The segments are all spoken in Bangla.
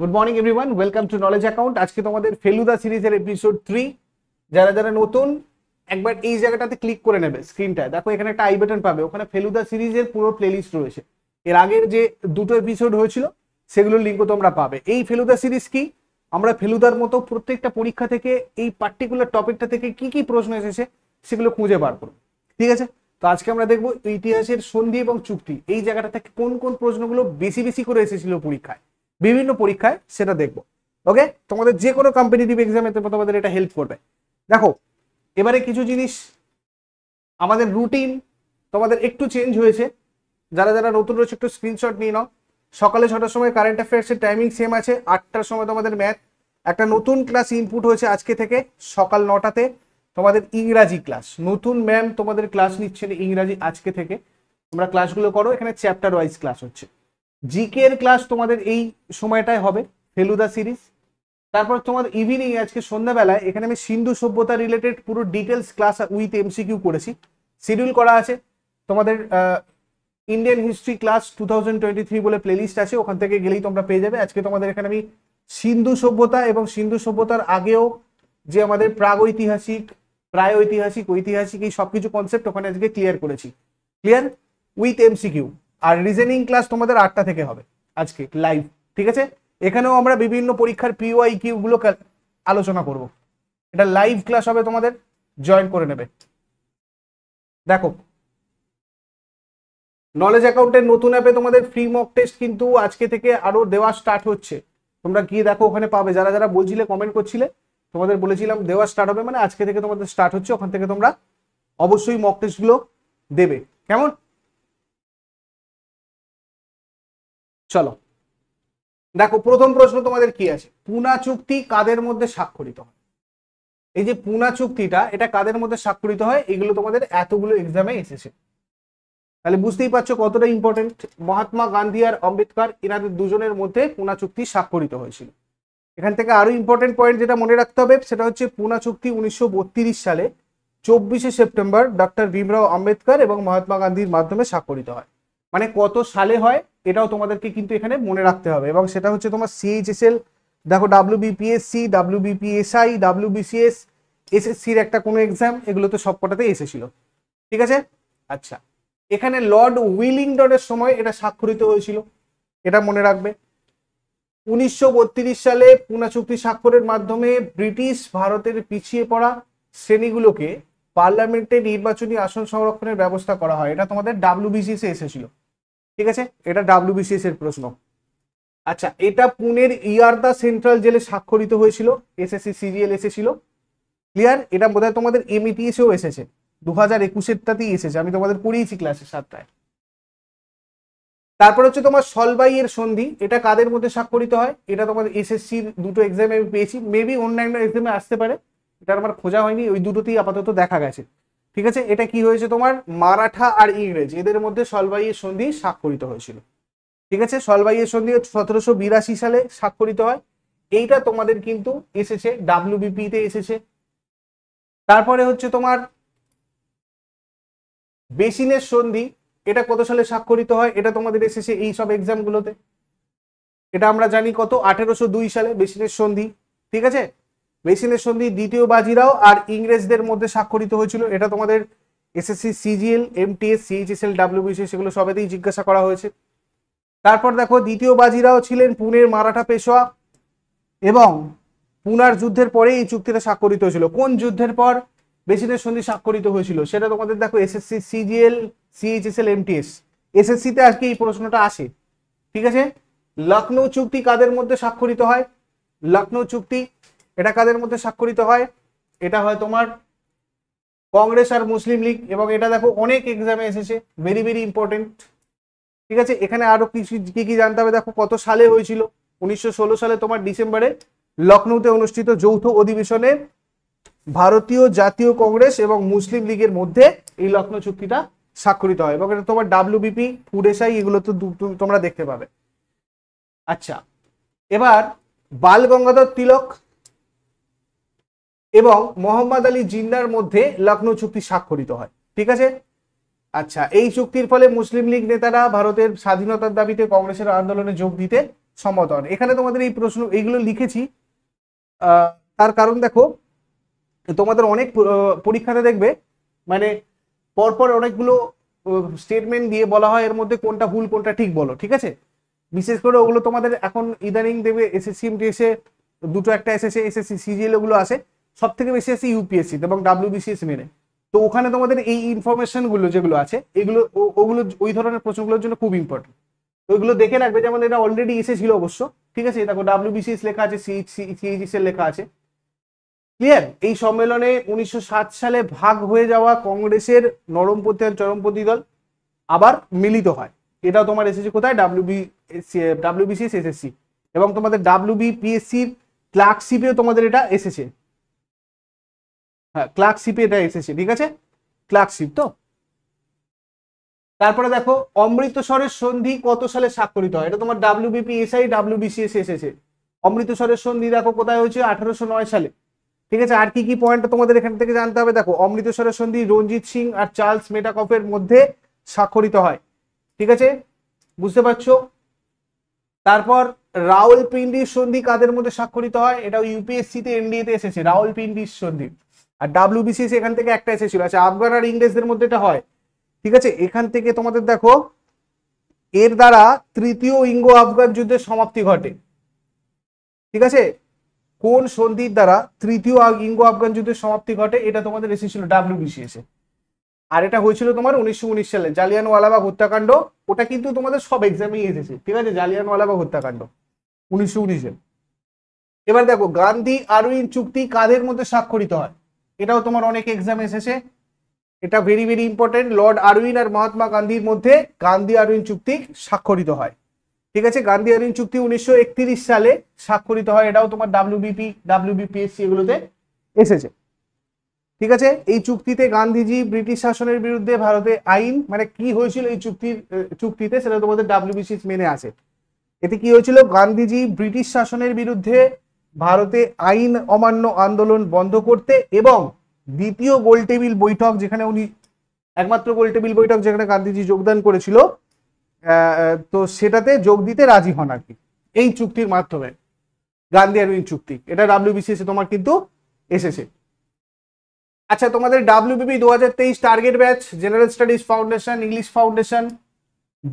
good morning everyone welcome to knowledge account আজকে তোমাদের ফেলুদা সিরিজের এপিসোড থ্রি যারা যারা নতুন একবার এই জায়গাটাতে ক্লিক করে নেবে স্ক্রিনটায় দেখো এখানে একটা আই বাটন পাবে ওখানে ফেলুদা সিরিজের পুরো প্লেলিস্ট রয়েছে এর আগের যে দুটো এপিসোড হয়েছিল সেগুলোর লিঙ্কও তোমরা পাবে এই ফেলুদা সিরিজ কি আমরা ফেলুদার মতো প্রত্যেকটা পরীক্ষা থেকে এই পার্টিকুলার টপিকটা থেকে কি কি প্রশ্ন এসেছে সেগুলো খুঁজে বার করবো ঠিক আছে তো আজকে আমরা দেখবো ইতিহাসের সন্ধি এবং চুক্তি এই জায়গাটা থেকে কোন কোন প্রশ্নগুলো বেশি বেশি করে এসেছিল পরীক্ষায় বিভিন্ন পরীক্ষায় সেটা দেখবো ওকে তোমাদের যে কোনো কম্পিটিটিভ এতে তোমাদের এটা হেল্প করবে দেখো এবারে কিছু জিনিস আমাদের রুটিন তোমাদের একটু চেঞ্জ হয়েছে যারা যারা নতুন রয়েছে একটু স্ক্রিনশট নিয়ে নাও সকালে ছটার সময় কারেন্ট অ্যাফেয়ার্সের টাইমিং সেম আছে আটটার সময় তোমাদের ম্যাথ একটা নতুন ক্লাস ইনপুট হয়েছে আজকে থেকে সকাল নটাতে তোমাদের ইংরাজি ক্লাস নতুন ম্যাম তোমাদের ক্লাস নিচ্ছেন ইংরাজি আজকে থেকে তোমরা ক্লাসগুলো করো এখানে চ্যাপ্টার ওয়াইজ ক্লাস হচ্ছে জিকে এর ক্লাস তোমাদের এই সময়টায় হবে ফেলুদা সিরিজ তারপর তোমার ইভিনিং আজকে সন্ধ্যাবেলায় এখানে আমি সিন্ধু সভ্যতা রিলেটেড পুরো ডিটেলস ক্লাস উইথ এমসিকিউ করেছি শিডিউল করা আছে তোমাদের Indian history class two thousand twenty three বলে প্লেলিস্ট আছে ওখান থেকে গেলেই তোমরা পেয়ে যাবে আজকে তোমাদের এখানে আমি সিন্ধু সভ্যতা এবং সিন্ধু সভ্যতার আগেও যে আমাদের প্রাগ ঐতিহাসিক প্রায় ঐতিহাসিক ঐতিহাসিক এই সবকিছু কনসেপ্ট ওখানে আজকে ক্লিয়ার করেছি ক্লিয়ার উইথ এমসিকিউ আর রিজেনিং ক্লাস তোমাদের আটটা থেকে হবে আজকে লাইভ ঠিক আছে এখানেও আমরা বিভিন্ন পরীক্ষার পিওয়াই কিউগুলো আলোচনা করব এটা লাইভ ক্লাস হবে তোমাদের জয়েন করে নেবে দেখো নলেজ অ্যাকাউন্টের নতুন অ্যাপে তোমাদের ফ্রি মক টেস্ট কিন্তু আজকে থেকে আরও দেওয়া স্টার্ট হচ্ছে তোমরা গিয়ে দেখো ওখানে পাবে যারা যারা বলছিলে কমেন্ট করছিলে তোমাদের বলেছিলাম দেওয়া স্টার্ট হবে মানে আজকে থেকে তোমাদের স্টার্ট হচ্ছে ওখান থেকে তোমরা অবশ্যই মক টেস্টগুলো দেবে কেমন চলো দেখো প্রথম প্রশ্ন তোমাদের কি আছে পুনা চুক্তি কাদের মধ্যে স্বাক্ষরিত হয় এই যে পুনা চুক্তিটা এটা কাদের মধ্যে স্বাক্ষরিত হয় এগুলো তোমাদের এতগুলো এক্সামে এসেছে তাহলে বুঝতেই পারছো কতটা ইম্পর্টেন্ট মহাত্মা গান্ধী আর অম্বেদকর এনাদের দুজনের মধ্যে পুনা চুক্তি স্বাক্ষরিত হয়েছিল এখান থেকে আরো ইম্পর্টেন্ট পয়েন্ট যেটা মনে রাখতে হবে সেটা হচ্ছে পুনা চুক্তি উনিশশো সালে চব্বিশে সেপ্টেম্বর ডক্টর ভীমরাও আম্বেদকর এবং মহাত্মা গান্ধীর মাধ্যমে স্বাক্ষরিত হয় মানে কত সালে হয় এটাও তোমাদেরকে কিন্তু এখানে মনে রাখতে হবে এবং সেটা হচ্ছে তোমার সিএইচএসএল দেখো W BPSC W BPSI W BCS এসএসসির একটা কোনো এক্সাম এগুলো তো সবকটাতেই এসেছিল ঠিক আছে আচ্ছা এখানে লর্ড উইলিংটনের সময় এটা স্বাক্ষরিত হয়েছিল এটা মনে রাখবে উনিশশো সালে পুনা চুক্তি স্বাক্ষরের মাধ্যমে ব্রিটিশ ভারতের পিছিয়ে পড়া শ্রেণীগুলোকে পার্লামেন্টে নির্বাচনী আসন সংরক্ষণের ব্যবস্থা করা হয় এটা তোমাদের ডাব্লিউবিসিসে এসেছিল ঠিক আছে এটা ডাব্লিউবিসিএস এর প্রশ্ন আচ্ছা এটা পুনের ইয়ারদা সেন্ট্রাল জেলে স্বাক্ষরিত হয়েছিল এসএসসি সিরিয়াল এসেছিল ক্লিয়ার এটা বোধ তোমাদের e এমইটিএসেও এসেছে দু হাজার একুশেরটাতেই এসেছে আমি তোমাদের পড়িয়েছি ক্লাসের সাতটায় তারপর হচ্ছে তোমার সলবাই এর সন্ধি এটা কাদের মধ্যে স্বাক্ষরিত হয় এটা তোমাদের এসএসসির দুটো এক্সামে আমি পেয়েছি মেবি অন্যান্য এক্সামে আসতে পারে এটা আমার খোঁজা হয়নি ওই দুটোতেই আপাতত দেখা গেছে ঠিক আছে এটা কি হয়েছে তোমার মারাঠা আর ইংরেজ এদের মধ্যে সলবাইয়ের সন্ধি স্বাক্ষরিত হয়েছিল ঠিক আছে সলবাইয়ের সন্ধি সতেরোশো বিরাশি সালে স্বাক্ষরিত হয় এইটা তোমাদের কিন্তু এসেছে ডাব্লিউবিপিতে এসেছে তারপরে হচ্ছে তোমার বেসিনের সন্ধি এটা কত সালে স্বাক্ষরিত হয় এটা তোমাদের এসেছে এই সব এক্সামগুলোতে এটা আমরা জানি কত আঠেরোশো দুই সালে বেসিনের সন্ধি ঠিক আছে মেশিনের সন্ধি দ্বিতীয় বাজিরাও আর ইংরেজদের মধ্যে স্বাক্ষরিত হয়েছিল এটা তোমাদের SSC CGL MTS CHSL WBC সেগুলো সবেতেই জিজ্ঞাসা করা হয়েছে তারপর দেখো দ্বিতীয় বাজিরাও ছিলেন পুনের মারাঠা পেশোয়া এবং পুনার যুদ্ধের পরে এই চুক্তিটা স্বাক্ষরিত হয়েছিল কোন যুদ্ধের পর মেশিনের সন্ধি স্বাক্ষরিত হয়েছিল সেটা তোমাদের দেখো এসএসসি সিজিএল সিএইচএসএল এমটিএস এসএসসিতে আজকে এই প্রশ্নটা আসে ঠিক আছে লখনৌ চুক্তি কাদের মধ্যে স্বাক্ষরিত হয় লখনৌ চুক্তি এটা কাদের মধ্যে স্বাক্ষরিত হয় এটা হয় তোমার কংগ্রেস আর মুসলিম লীগ এবং এটা দেখো অনেক এক্সামে এসেছে ভেরি ভেরি ইম্পর্টেন্ট ঠিক আছে এখানে আরো কিছু কি কি জানতে হবে দেখো কত সালে হয়েছিল উনিশশো সালে তোমার ডিসেম্বরে লখনৌতে অনুষ্ঠিত যৌথ অধিবেশনে ভারতীয় জাতীয় কংগ্রেস এবং মুসলিম লীগের মধ্যে এই লখনৌ চুক্তিটা স্বাক্ষরিত হয় এবং এটা তোমার ডাব্লিউবিপি ফুডেসাই এগুলো তো তোমরা দেখতে পাবে আচ্ছা এবার বাল গঙ্গাধর তিলক এবং মোহাম্মদ আলী জিন্নার মধ্যে লখনৌ চুক্তি স্বাক্ষরিত হয় ঠিক আছে আচ্ছা এই চুক্তির ফলে মুসলিম লীগ নেতারা ভারতের স্বাধীনতার দাবিতে কংগ্রেসের আন্দোলনে যোগ দিতে সম্মত হন এখানে তোমাদের এই প্রশ্ন এইগুলো লিখেছি তার কারণ দেখো তোমাদের অনেক পরীক্ষাতে দেখবে মানে পরপর অনেকগুলো স্টেটমেন্ট দিয়ে বলা হয় এর মধ্যে কোনটা ভুল কোনটা ঠিক বলো ঠিক আছে বিশেষ করে ওগুলো তোমাদের এখন ইদানিং দেবে এসএসসি এসে দুটো একটা এসেছে এসএসসি সিজিএল ওগুলো আসে সব থেকে বেশি আছে ইউপিএসসি এবং ডাব্লিউবিসিএস মেনে তো ওখানে তোমাদের এই ইনফরমেশনগুলো যেগুলো আছে এগুলো ওগুলো ওই ধরনের প্রশ্নগুলোর জন্য খুব ইম্পর্টেন্ট ওইগুলো দেখে রাখবে যেমন এটা অলরেডি এসেছিল অবশ্য ঠিক আছে দেখো ডাব্লিউবিসিএস লেখা আছে সিএইচএস এর লেখা আছে ক্লিয়ার এই সম্মেলনে উনিশশো সালে ভাগ হয়ে যাওয়া কংগ্রেসের নরমপন্থী আর চরমপন্থী দল আবার মিলিত হয় এটাও তোমার এসেছে কোথায় ডাব্লিউবি ডাব্লিউবিসিএস এসএসসি এবং তোমাদের ডাব্লিউবিপিএসসির ক্লার্কশিপেও তোমাদের এটা এসেছে হ্যাঁ ক্লার্কশিপে এটা এসেছে ঠিক আছে ক্লার্কশিপ তো তারপরে দেখো অমৃতসরের সন্ধি কত সালে স্বাক্ষরিত হয় এটা তোমার ডাব্লিউবিপি এসআই ডাব্লিউবিসিএস এসেছে অমৃতসরের সন্ধি দেখো কোথায় হয়েছে আঠারোশো নয় সালে ঠিক আছে আর কি কি পয়েন্ট তোমাদের এখান থেকে জানতে হবে দেখো অমৃতসরের সন্ধি রঞ্জিত সিং আর চার্লস মেটাকপের মধ্যে স্বাক্ষরিত হয় ঠিক আছে বুঝতে পারছো তারপর পিন্ডির সন্ধি কাদের মধ্যে স্বাক্ষরিত হয় এটা ইউপিএসসিতে এনডিএতে এসেছে পিন্ডির সন্ধি আর ডাব্লিউবিসিএস e এখান থেকে একটা এসেছিল আচ্ছা আফগান আর ইংরেজদের মধ্যে এটা হয় ঠিক আছে এখান থেকে তোমাদের দেখো এর দ্বারা তৃতীয় ইঙ্গো আফগান যুদ্ধের সমাপ্তি ঘটে ঠিক আছে কোন সন্ধির দ্বারা তৃতীয় ইঙ্গো আফগান যুদ্ধের সমাপ্তি ঘটে এটা তোমাদের এসেছিল ডাব্লিউবিসিএস এ আর এটা হয়েছিল তোমার উনিশশো উনিশ সালে জালিয়ানওয়ালাবাগ হত্যাকাণ্ড ওটা কিন্তু তোমাদের সব এক্সামেই এসেছে ঠিক আছে জালিয়ানওয়ালাবাগ হত্যাকাণ্ড উনিশশো উনিশে এবার দেখো গান্ধী আরউইন চুক্তি কাদের মধ্যে স্বাক্ষরিত হয় এটাও তোমার অনেক এক্সাম এসেছে এটা very very important Lord Irwin আর মহাত্মা গান্ধীর মধ্যে গান্ধী আরউইন চুক্তি স্বাক্ষরিত হয় ঠিক আছে গান্ধী আরউইন চুক্তি উনিশশো সালে স্বাক্ষরিত হয় এটাও তোমার ডাব্লিউবিপি ডাব্লিউবিপিএসসি এগুলোতে এসেছে ঠিক আছে এই চুক্তিতে গান্ধীজি ব্রিটিশ শাসনের বিরুদ্ধে ভারতে আইন মানে কি হয়েছিল এই চুক্তির চুক্তিতে সেটা তোমাদের ডাব্লিউবিসি মেনে আছে এতে কি হয়েছিল গান্ধীজি ব্রিটিশ শাসনের বিরুদ্ধে ভারতে আইন অমান্য আন্দোলন বন্ধ করতে এবং দ্বিতীয় গোলটেবিল বৈঠক যেখানে উনি একমাত্র গোলটেবিল বৈঠক যেখানে গান্ধীজি যোগদান করেছিল তো সেটাতে যোগ দিতে রাজি হন আর কি এই চুক্তির মাধ্যমে গান্ধী আর চুক্তি এটা ডাব্লিউবিসিএস তোমার কিন্তু এসেছে আচ্ছা তোমাদের ডাব্লিউবিপি দু হাজার তেইশ target batch general studies foundation English foundation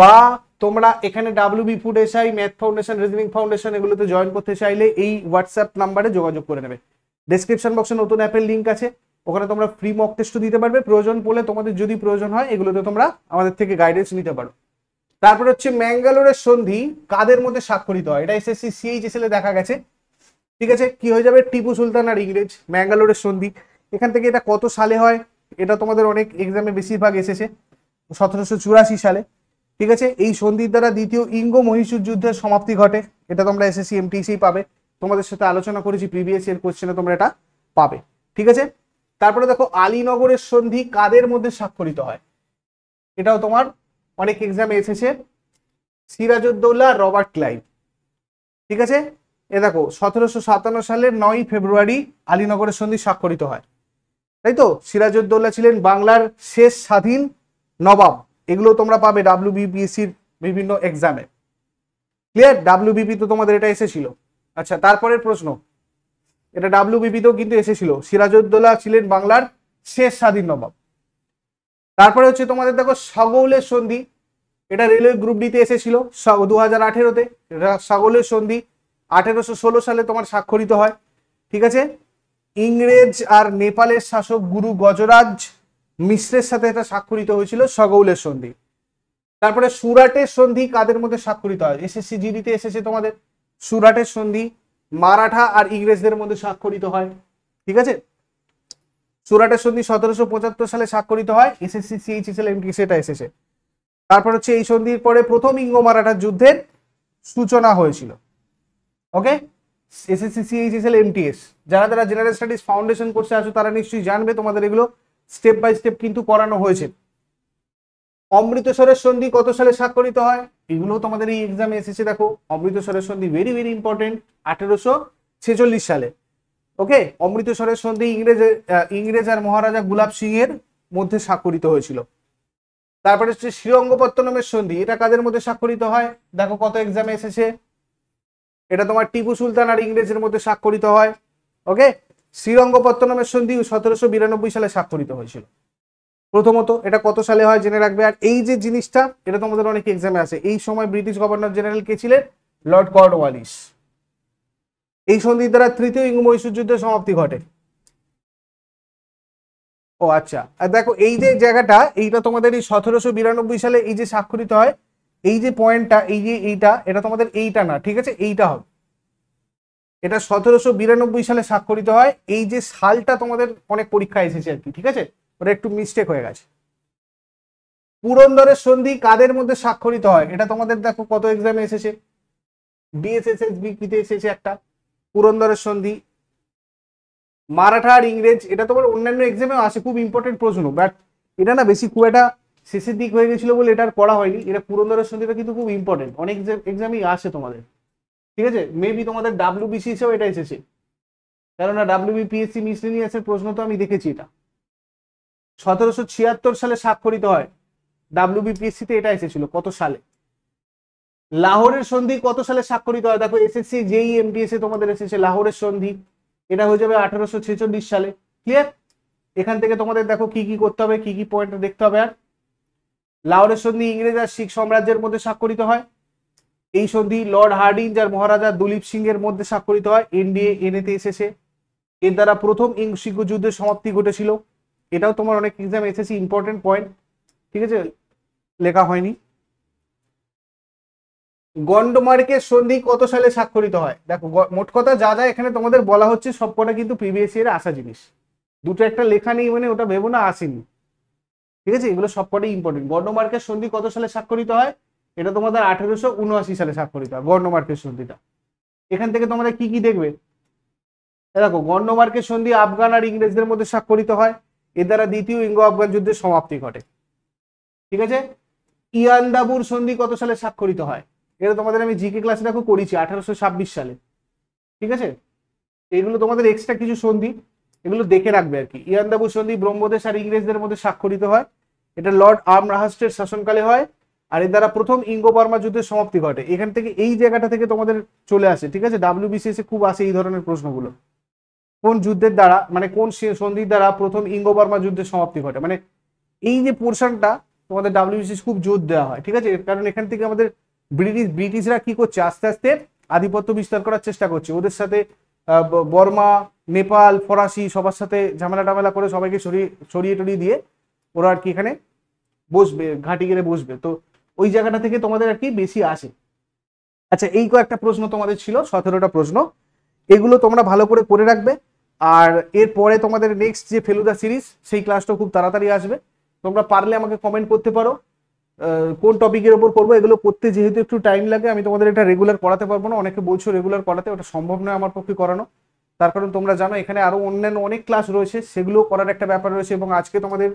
বা তোমরা এখানে WB food SI math foundation reasoning foundation এগুলোতে জয়েন করতে চাইলে এই হোয়াটসঅ্যাপ নাম্বারে যোগাযোগ করে নেবে ডেসক্রিপশন বক্সে নতুন অ্যাপের লিঙ্ক আছে ওখানে তোমরা ফ্রি মক টেস্টও দিতে পারবে প্রয়োজন পড়লে তোমাদের যদি প্রয়োজন হয় এগুলোতে তোমরা আমাদের থেকে গাইডেন্স নিতে পারো তারপরে হচ্ছে ম্যাঙ্গালোরের সন্ধি কাদের মধ্যে স্বাক্ষরিত হয় এটা এসএসসি সিএইচএসএল এ দেখা গেছে ঠিক আছে কি হয়ে যাবে টিপু সুলতান আর ইংরেজ ম্যাঙ্গালোরের সন্ধি এখান থেকে এটা কত সালে হয় এটা তোমাদের অনেক এক্সামে বেশিরভাগ এসেছে সতেরোশো চুরাশি সালে ঠিক আছে এই সন্ধির দ্বারা দ্বিতীয় ইঙ্গ মহীশূর যুদ্ধের সমাপ্তি ঘটে এটা তোমরা এসএসসি এমটিসি পাবে তোমাদের সাথে আলোচনা করেছি প্রিভিয়াস ইয়ার কোশ্চেনে তোমরা এটা পাবে ঠিক আছে তারপরে দেখো আলীনগরের সন্ধি কাদের মধ্যে স্বাক্ষরিত হয় এটাও তোমার অনেক এক্সামে এসেছে সিরাজউদ্দৌল্লা রবার্ট ক্লাইভ ঠিক আছে এ দেখো সতেরোশো সাতান্ন সালের নয় ফেব্রুয়ারি আলীনগরের সন্ধি স্বাক্ষরিত হয় তাই তো সিরাজউদ্দৌল্লা ছিলেন বাংলার শেষ স্বাধীন নবাব এগুলো তোমরা পাবে ডাব্লিউ বিপিএসসির বিভিন্ন এক্সামে ক্লিয়ার ডাব্লিউ বিপি তো তোমাদের এটা এসেছিল আচ্ছা তারপরের প্রশ্ন এটা ডাব্লিউ তো কিন্তু এসেছিল সিরাজউদ্দৌলা ছিলেন বাংলার শেষ স্বাধীন নবাব তারপরে হচ্ছে তোমাদের দেখো সগৌলের সন্ধি এটা রেলওয়ে গ্রুপ ডিতে এসেছিল দু হাজার আঠেরোতে সাগলের সন্ধি আঠেরোশো ষোলো সালে তোমার স্বাক্ষরিত হয় ঠিক আছে ইংরেজ আর নেপালের শাসক গুরু গজরাজ মিশ্রের সাথে এটা স্বাক্ষরিত হয়েছিল সগৌলের সন্ধি তারপরে সুরাটের সন্ধি কাদের মধ্যে স্বাক্ষরিত হয় এসএসসি জিডিতে এসেছে তোমাদের সুরাটের সন্ধি মারাঠা আর ইংরেজদের মধ্যে স্বাক্ষরিত হয় ঠিক আছে সুরাটের সন্ধি সতেরোশো পঁচাত্তর সালে স্বাক্ষরিত হয় এসএসসি সিএইচএসএল এমটি সেটা এসেছে তারপর হচ্ছে এই সন্ধির পরে প্রথম ইঙ্গ মারাঠা যুদ্ধের সূচনা হয়েছিল ওকে এসএসসি সিএইচএসএল এমটিএস যারা যারা জেনারেল স্টাডিজ ফাউন্ডেশন করছে আছো তারা নিশ্চয়ই জানবে তোমাদের এগুলো স্টেপ বাই স্টেপ কিন্তু পড়ানো হয়েছে অমৃতসরের সন্ধি কত সালে স্বাক্ষরিত হয় এগুলো তোমাদের এই এক্সামে এসেছে দেখো অমৃতসরের সন্ধি ভেরি ভেরি ইম্পর্টেন্ট আঠেরোশো ছেচল্লিশ সালে ওকে অমৃতসরের সন্ধি ইংরেজ ইংরেজ আর মহারাজা গুলাব সিং এর মধ্যে স্বাক্ষরিত হয়েছিল তারপরে হচ্ছে শ্রীরঙ্গপত্তনমের সন্ধি এটা কাদের মধ্যে স্বাক্ষরিত হয় দেখো কত এক্সামে এসেছে এটা তোমার টিপু সুলতান আর ইংরেজের মধ্যে স্বাক্ষরিত হয় ওকে শ্রীরঙ্গপত্তনমের সন্ধি সতেরোশো বিরানব্বই সালে স্বাক্ষরিত হয়েছিল প্রথমত এটা কত সালে হয় জেনে রাখবে আর এই যে জিনিসটা এটা তোমাদের অনেক এক্সামে আছে এই সময় ব্রিটিশ গভর্নর জেনারেল কে ছিলেন লর্ড ওয়ালিস এই সন্ধির দ্বারা তৃতীয় ইঙ্গ মহীশূর যুদ্ধের সমাপ্তি ঘটে ও আচ্ছা আর দেখো এই যে জায়গাটা এইটা তোমাদের এই সতেরোশো বিরানব্বই সালে এই যে স্বাক্ষরিত হয় এই যে পয়েন্টটা এই যে এইটা এটা তোমাদের এইটা না ঠিক আছে এইটা হবে এটা সতেরোশো বিরানব্বই সালে স্বাক্ষরিত হয় এই যে সালটা তোমাদের অনেক পরীক্ষা এসেছে আর কি ঠিক আছে ওটা একটু মিস্টেক হয়ে গেছে পুরন্দরের সন্ধি কাদের মধ্যে স্বাক্ষরিত হয় এটা তোমাদের দেখো কত এক্সামে এসেছে ডিএসএসএস বিকিতে এসেছে একটা পুরন্দরের সন্ধি মারাঠা আর ইংরেজ এটা তোমার অন্যান্য এক্সামেও আসে খুব ইম্পর্টেন্ট প্রশ্ন বাট এটা না বেশি খুব একটা শেষের দিক হয়ে গেছিল বলে এটা আর করা হয়নি এটা পুরন্দরের সন্ধিটা কিন্তু খুব ইম্পর্টেন্ট অনেক এক্সামই আসে তোমাদের ঠিক আছে মেবি তোমাদের ডাব্লিউবিসি এটা এসেছে কেননা ডাব্লিউবিপিএসসি মিসলিনিয়াসের প্রশ্ন তো আমি দেখেছি এটা সতেরোশো ছিয়াত্তর সালে স্বাক্ষরিত হয় ডাব্লিউবিপিএসসিতে এটা এসেছিল কত সালে লাহোরের সন্ধি কত সালে স্বাক্ষরিত হয় দেখো এসএসসি জেই এমপিএস এ তোমাদের এসেছে লাহোরের সন্ধি এটা হয়ে যাবে আঠারোশো ছেচল্লিশ সালে ক্লিয়ার এখান থেকে তোমাদের দেখো কি কি করতে হবে কি কি পয়েন্ট দেখতে হবে আর লাহোরের সন্ধি ইংরেজ আর শিখ সাম্রাজ্যের মধ্যে স্বাক্ষরিত হয় এই সন্ধি লর্ড হার্ডিং আর মহারাজা দুলীপ সিং এর মধ্যে স্বাক্ষরিত হয় এনডিএ এনএতে এসেছে এর দ্বারা প্রথম ইংশিক যুদ্ধের সমাপ্তি ঘটেছিল এটাও তোমার অনেক এক্সাম এসেছে ইম্পর্টেন্ট পয়েন্ট ঠিক আছে লেখা হয়নি গন্ডমার্কের সন্ধি কত সালে স্বাক্ষরিত হয় দেখো মোট কথা যা যা এখানে তোমাদের বলা হচ্ছে সবকটা কিন্তু প্রিভিয়াস ইয়ার আসা জিনিস দুটো একটা লেখা নেই মানে ওটা ভেবো না আসেনি ঠিক আছে এগুলো সবকটাই ইম্পর্টেন্ট গন্ডমার্কের সন্ধি কত সালে স্বাক্ষরিত হয় এটা তোমাদের আঠেরোশো উনআশি সালে স্বাক্ষরিত হয় গর্ণমার্কের সন্ধিটা এখান থেকে তোমরা কি কি দেখবে দেখো গর্ণমার্কের সন্ধি আফগান আর ইংরেজদের মধ্যে স্বাক্ষরিত হয় এ দ্বারা দ্বিতীয় ইঙ্গ আফগান যুদ্ধের সমাপ্তি ঘটে ঠিক আছে ইয়ান্দাবুর সন্ধি কত সালে স্বাক্ষরিত হয় এটা তোমাদের আমি জিকে ক্লাসে দেখো করেছি আঠারোশো ছাব্বিশ সালে ঠিক আছে এগুলো তোমাদের এক্সট্রা কিছু সন্ধি এগুলো দেখে রাখবে আর কি ইয়ান্দাবুর সন্ধি ব্রহ্মদেশ আর ইংরেজদের মধ্যে স্বাক্ষরিত হয় এটা লর্ড আর্ম রাহাস্টের শাসনকালে হয় আর এর দ্বারা প্রথম ইঙ্গো বর্মা যুদ্ধের সমাপ্তি ঘটে এখান থেকে এই জায়গাটা থেকে তোমাদের চলে আসে ঠিক আছে ডাব্লিউবিসিএস এ খুব আসে এই ধরনের প্রশ্নগুলো কোন যুদ্ধের দ্বারা মানে কোন সন্ধির দ্বারা প্রথম ইঙ্গো বর্মা যুদ্ধের সমাপ্তি ঘটে মানে এই যে পোর্শনটা তোমাদের ডাব্লিউবিসিএস খুব জোর দেওয়া হয় ঠিক আছে কারণ এখান থেকে আমাদের ব্রিটিশ ব্রিটিশরা কি করছে আস্তে আস্তে আধিপত্য বিস্তার করার চেষ্টা করছে ওদের সাথে বর্মা নেপাল ফরাসি সবার সাথে ঝামেলা টামেলা করে সবাইকে সরিয়ে সরিয়ে টরিয়ে দিয়ে ওরা আর কি এখানে বসবে ঘাঁটি গেলে বসবে তো ওই জায়গাটা থেকে তোমাদের আর কি বেশি আসে আচ্ছা এই কয়েকটা প্রশ্ন তোমাদের ছিল সতেরোটা প্রশ্ন এগুলো তোমরা ভালো করে করে রাখবে আর এরপরে তোমাদের নেক্সট যে ফেলুদা সিরিজ সেই ক্লাসটা খুব তাড়াতাড়ি আসবে তোমরা পারলে আমাকে কমেন্ট করতে পারো কোন টপিকের ওপর করবো এগুলো করতে যেহেতু একটু টাইম লাগে আমি তোমাদের এটা রেগুলার করাতে পারবো না অনেকে বলছো রেগুলার করাতে ওটা সম্ভব নয় আমার পক্ষে করানো তার কারণ তোমরা জানো এখানে আরও অন্যান্য অনেক ক্লাস রয়েছে সেগুলো করার একটা ব্যাপার রয়েছে এবং আজকে তোমাদের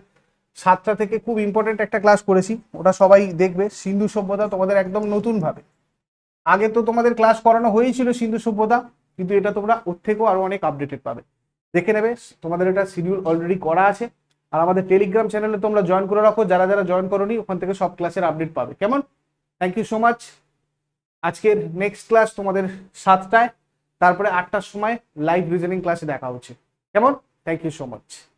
সাতটা থেকে খুব ইম্পর্টেন্ট একটা ক্লাস করেছি ওটা সবাই দেখবে সিন্ধু সভ্যতা তোমাদের একদম নতুনভাবে আগে তো তোমাদের ক্লাস করানো হয়েছিল সিন্ধু সভ্যতা কিন্তু এটা তোমরা ওর থেকেও আরও অনেক আপডেটেড পাবে দেখে নেবে তোমাদের এটা শিডিউল অলরেডি করা আছে আর আমাদের টেলিগ্রাম চ্যানেলে তোমরা জয়েন করে রাখো যারা যারা জয়েন করোনি ওখান থেকে সব ক্লাসের আপডেট পাবে কেমন থ্যাংক ইউ সো মাচ আজকের নেক্সট ক্লাস তোমাদের সাতটায় তারপরে আটটার সময় লাইভ রিজনিং ক্লাসে দেখা হচ্ছে কেমন থ্যাংক ইউ সো মাচ